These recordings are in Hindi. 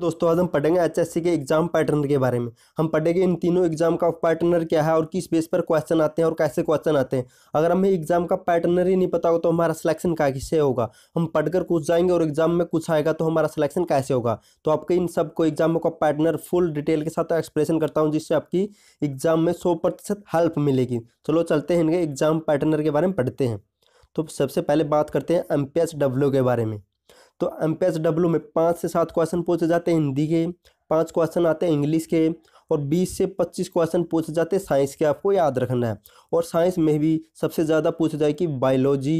दोस्तों आज हम पढ़ेंगे एचएससी के एग्जाम पैटर्न के बारे में हम पढ़ेंगे इन तीनों एग्जाम का पैटर्नर क्या है और किस बेस पर क्वेश्चन आते हैं और कैसे क्वेश्चन आते हैं अगर हमें एग्जाम का पैटर्नर ही नहीं पता हो तो हमारा सिलेक्शन कैसे होगा हम पढ़कर कुछ जाएंगे और एग्जाम में कुछ आएगा तो हमारा सिलेक्शन कैसे होगा तो आपके इन सबको एग्जामों का पैटर्नर फुल डिटेल के साथ एक्सप्लेन करता हूँ जिससे आपकी एग्जाम में सौ हेल्प मिलेगी चलो चलते हैं इनके एग्जाम पैटर्नर के बारे में पढ़ते हैं तो सबसे पहले बात करते हैं एम के बारे में तो एम पी एस डब्ल्यू में पाँच से सात क्वेश्चन पूछे जाते हैं हिंदी के पाँच क्वेश्चन आते हैं इंग्लिश के और बीस से पच्चीस क्वेश्चन पूछे जाते हैं साइंस के आपको याद रखना है और साइंस में भी सबसे ज़्यादा पूछे जाए कि बायोलॉजी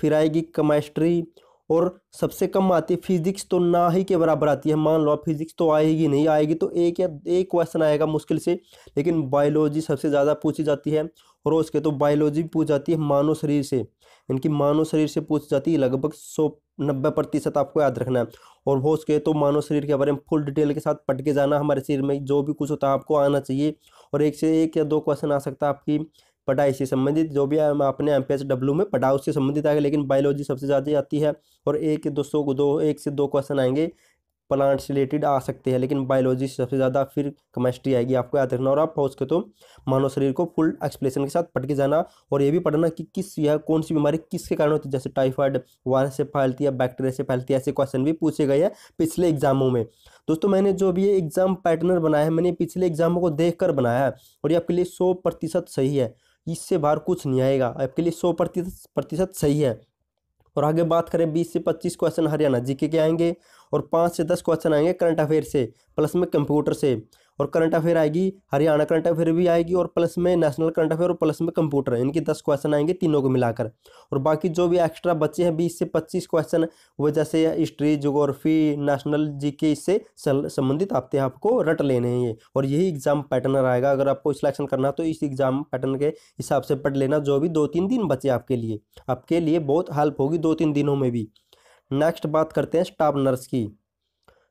फिर आएगी केमेस्ट्री और सबसे कम आती है फिजिक्स तो ना ही के बराबर आती है मान लो आप फिजिक्स तो आएगी नहीं आएगी तो एक या एक क्वेश्चन आएगा मुश्किल से लेकिन बायोलॉजी सबसे ज़्यादा पूछी जाती है और उसके तो बायोलॉजी भी पूछ जाती है मानव शरीर से इनकी मानव शरीर से पूछ जाती है लगभग सौ नब्बे प्रतिशत आपको याद रखना है और वो उसके तो मानव शरीर के बारे में फुल डिटेल के साथ पढ़ के जाना हमारे शरीर में जो भी कुछ होता है आपको आना चाहिए और एक से एक या दो क्वेश्चन आ सकता है आपकी पटा इससे संबंधित जो भी हम अपने एम डब्ल्यू में पटा उससे संबंधित आएगा लेकिन बायोलॉजी सबसे ज़्यादा आती है और एक दो सौ दो एक से दो क्वेश्चन आएंगे प्लांट्स रिलेटेड आ सकते हैं लेकिन बायोलॉजी से सबसे ज़्यादा फिर केमिस्ट्री आएगी आपको याद रखना और आप पहुँच के तो मानव शरीर को फुल एक्सप्लेसन के साथ के जाना और ये भी पढ़ना कि किस यह कौन सी बीमारी किसके कारण होती है जैसे टाइफाइड वायरस से फैलती है बैक्टीरिया से फैलती है ऐसे क्वेश्चन भी पूछे गए हैं पिछले एग्जामों में दोस्तों मैंने जो भी एग्जाम पैटर्नर बनाया है मैंने पिछले एग्जामों को देख बनाया है और ये आपके लिए सौ सही है इससे बाहर कुछ नहीं आएगा आपके लिए सौ प्रतिशत सही है और आगे बात करें बीस से पच्चीस क्वेश्चन हरियाणा जीके के आएंगे और पाँच से दस क्वेश्चन आएंगे करंट अफेयर से प्लस में कंप्यूटर से और करंट अफेयर आएगी हरियाणा करंट अफेयर भी आएगी और प्लस में नेशनल करंट अफेयर और प्लस में कंप्यूटर इनके दस क्वेश्चन आएंगे तीनों को मिलाकर और बाकी जो भी एक्स्ट्रा बच्चे हैं बीस से पच्चीस क्वेश्चन वो जैसे हिस्ट्री जोग्राफी नेशनल जी के इससे संबंधित आपते आपको रट लेने हैं ये और यही एग्जाम पैटर्न रहेगा अगर आपको सिलेक्शन करना तो इस एग्जाम पैटर्न के हिसाब से पढ़ लेना जो भी दो तीन दिन बचे आपके लिए आपके लिए बहुत हेल्प होगी दो तीन दिनों में भी नेक्स्ट बात करते हैं स्टाफ नर्स की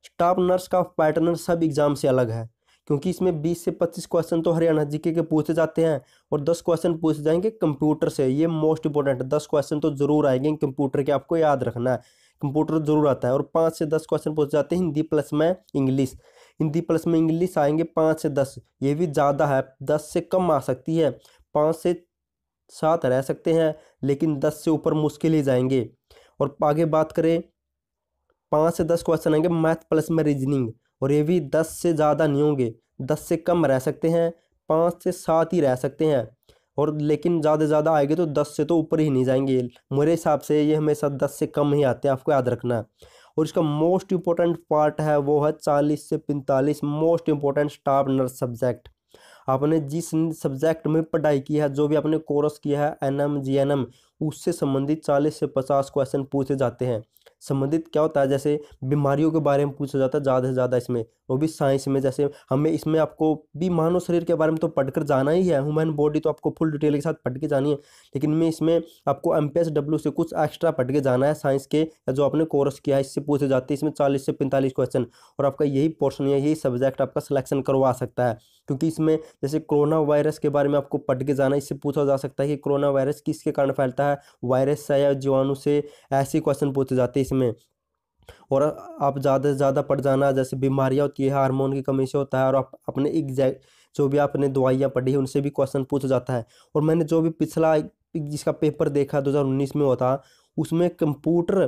स्टाफ नर्स का पैटर्न सब एग्ज़ाम से अलग है क्योंकि इसमें 20 से 25 क्वेश्चन तो हरियाणा जीके के पूछे जाते हैं और 10 क्वेश्चन पूछे जाएंगे कंप्यूटर से ये मोस्ट इंपॉर्टेंट है दस क्वेश्चन तो जरूर आएंगे कंप्यूटर के आपको याद रखना है कंप्यूटर जरूर आता है और पाँच से दस क्वेश्चन पूछे जाते हैं हिंदी प्लस में इंग्लिश हिंदी प्लस में इंग्लिश आएंगे पाँच से दस ये भी ज़्यादा है दस से कम आ सकती है पाँच से सात रह सकते हैं लेकिन दस से ऊपर मुश्किल ही जाएंगे और आगे बात करें पाँच से दस क्वेश्चन आएंगे मैथ प्लस में रीजनिंग और ये भी दस से ज़्यादा नहीं होंगे दस से कम रह सकते हैं पाँच से सात ही रह सकते हैं और लेकिन ज़्यादा से ज़्यादा आएंगे तो दस से तो ऊपर ही नहीं जाएंगे मेरे हिसाब से ये हमेशा दस से कम ही आते हैं आपको याद रखना और इसका मोस्ट इम्पोर्टेंट पार्ट है वो है चालीस से पैंतालीस most important staff nurse subject आपने जिस सब्जेक्ट में पढ़ाई की है जो भी आपने कोर्स किया है N M G N M उससे संबंधित चालीस से पचास क्वेश्चन पूछे जाते हैं संबंधित क्या होता है जैसे बीमारियों के बारे में पूछा जाता है ज़्यादा से ज़्यादा इसमें वो भी साइंस में जैसे हमें इसमें आपको भी मानव शरीर के बारे में तो पढ़कर जाना ही है ह्यूमन बॉडी तो आपको फुल डिटेल के साथ पढ़ के जानी है लेकिन मैं इसमें आपको एम डब्ल्यू से कुछ एक्स्ट्रा पढ़ के जाना है साइंस के जो आपने कोर्स किया है इससे पूछे जाते हैं इसमें चालीस से पैंतालीस क्वेश्चन और आपका यही पोर्सन या यही सब्जेक्ट आपका सिलेक्शन करवा सकता है क्योंकि इसमें जैसे कोरोना वायरस के बारे में आपको पढ़ के जाना इससे पूछा जा सकता है कि कोरोना वायरस किसके कारण फैलता है वायरस से या जीवाणु से ऐसे क्वेश्चन पूछे जाते हैं इसमें और आप ज़्यादा से ज़्यादा पड़ जाना जैसे बीमारियाँ होती है हार्मोन की कमी से होता है और आप अपने एग्जैक्ट जो भी आपने दवाइयाँ पढ़ी है उनसे भी क्वेश्चन पूछा जाता है और मैंने जो भी पिछला जिसका पेपर देखा 2019 में होता उसमें कंप्यूटर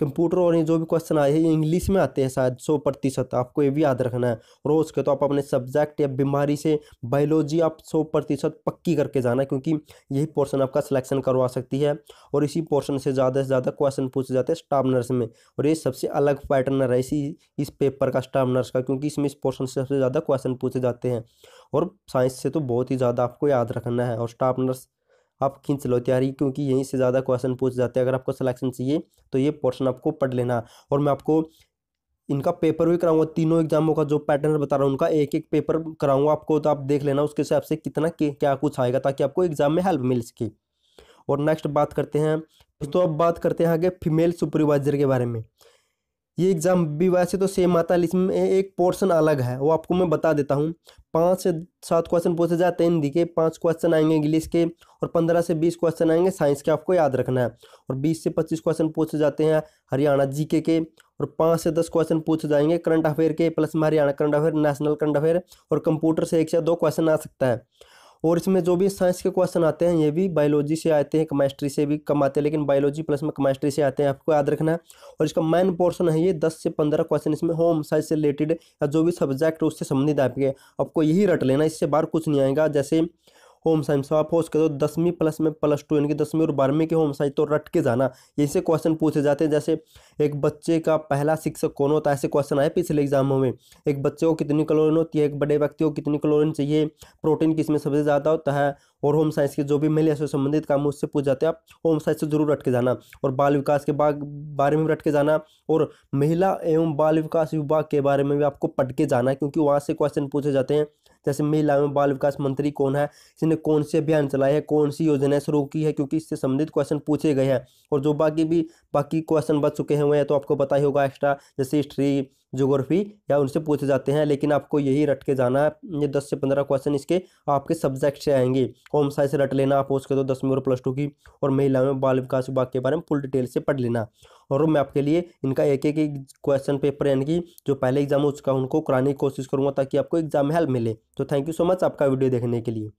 कंप्यूटर और ये जो भी क्वेश्चन आए हैं ये इंग्लिश में आते हैं शायद सौ प्रतिशत आपको ये भी याद रखना है रोज के तो आप अपने सब्जेक्ट या बीमारी से बायोलॉजी आप सौ प्रतिशत पक्की करके जाना क्योंकि यही पोर्शन आपका सिलेक्शन करवा सकती है और इसी पोर्शन से ज़्यादा से ज़्यादा क्वेश्चन पूछे जाते हैं स्टाफ नर्स में और ये सबसे अलग पैटर्न है इसी इस पेपर का स्टाफ नर्स का क्योंकि इसमें इस पोर्सन से सबसे ज़्यादा क्वेश्चन पूछे जाते हैं और साइंस से तो बहुत ही ज़्यादा आपको याद रखना है और स्टाफ नर्स आप खींच लो तैयारी क्योंकि यहीं से ज़्यादा क्वेश्चन पूछ जाते हैं अगर आपको सिलेक्शन चाहिए तो ये पोर्शन आपको पढ़ लेना और मैं आपको इनका पेपर भी कराऊंगा तीनों एग्जामों का जो पैटर्न बता रहा हूँ उनका एक एक पेपर कराऊंगा आपको तो आप देख लेना उसके हिसाब से कितना क्या कुछ आएगा ताकि आपको एग्जाम में हेल्प मिल सके और नेक्स्ट बात करते हैं तो अब बात करते हैं आगे फीमेल सुपरवाइजर के बारे में ये एग्ज़ाम भी वैसे तो सेम आता है इसमें एक पोर्शन अलग है वो आपको मैं बता देता हूँ पाँच से सात क्वेश्चन पूछे जाते हैं हिंदी के पाँच क्वेश्चन आएंगे इंग्लिश के और पंद्रह से बीस क्वेश्चन आएंगे साइंस के आपको याद रखना है और बीस से पच्चीस क्वेश्चन पूछे जाते हैं हरियाणा जी के, के और पाँच से दस क्वेश्चन पूछे जाएंगे करंट अफेयर के प्लस में Haryana current affair national current affair और कंप्यूटर से एक से दो क्वेश्चन आ सकता है और इसमें जो भी साइंस के क्वेश्चन आते हैं ये भी बायोलॉजी से आते हैं केमेस्ट्री से भी कम आते हैं लेकिन बायोलॉजी प्लस में केमेस्ट्री से आते हैं आपको याद रखना है और इसका मेन पोर्सन है ये दस से पंद्रह क्वेश्चन इसमें होम साइंस से रिलेटेड या जो भी सब्जेक्ट है उससे संबंधित आपके आपको यही रट लेना इससे बाहर कुछ नहीं आएगा जैसे होम साइंस तो आप आप होश तो दसवीं प्लस में प्लस टू यानी कि दसवीं और बारहवीं के होम साइंस तो रट के जाना ऐसे क्वेश्चन पूछे जाते हैं जैसे एक बच्चे का पहला शिक्षक कौन होता है ऐसे क्वेश्चन आए पिछले एग्जामों में एक बच्चे को कितनी क्लोरिन होती है एक बड़े व्यक्ति को कितनी क्लोरिन चाहिए प्रोटीन किसमें सबसे ज़्यादा होता है और होम साइंस के जो भी मेले से संबंधित काम उससे पूछ जाते हैं आप होम साइंस से जरूर रट के जाना और बाल विकास के बारे में रट के जाना और महिला एवं बाल विकास विभाग के बारे में भी आपको पढ़ के जाना है क्योंकि वहाँ से क्वेश्चन पूछे जाते हैं जैसे महिला एवं बाल विकास मंत्री कौन है इसने कौन से अभियान चलाए हैं कौन सी योजनाएं शुरू की है क्योंकि इससे संबंधित क्वेश्चन पूछे गए हैं और जो बाकी भी बाकी क्वेश्चन बच चुके हैं वह तो आपको पता ही होगा एक्स्ट्रा जैसे हिस्ट्री जोग्राफी या उनसे पूछे जाते हैं लेकिन आपको यही रट के जाना है ये दस से पंद्रह क्वेश्चन इसके आपके सब्जेक्ट से आएंगे होम साइंस रट लेना आप उसके तो दसवीं और प्लस टू की और महिलाओं में बाल विकास विभाग के बारे में फुल डिटेल से पढ़ लेना और मैं आपके लिए इनका एक एक क्वेश्चन पेपर यानी कि जो पहले एग्जाम हो चुका उनको कराने की कोशिश करूँगा ताकि आपको एग्जाम में हेल्प मिले तो थैंक यू सो मच आपका वीडियो देखने के लिए